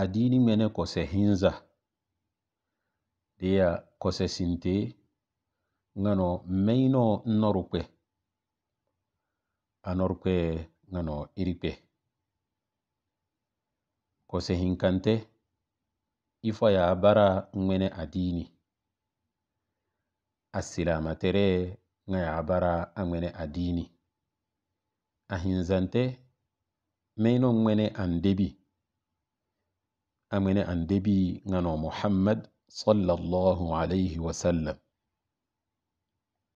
adini mene kɔsɛ hinza deya kɔsɛ sintee ngano meino nnorukpe anorukpe ngano irikpe kɔsɛ hinkante ifaya bara ŋmene adini asilama tere ngaya bara aŋmene adini ahinzante meino ŋmene andebi أمن أن دبي محمد صلى الله عليه وسلم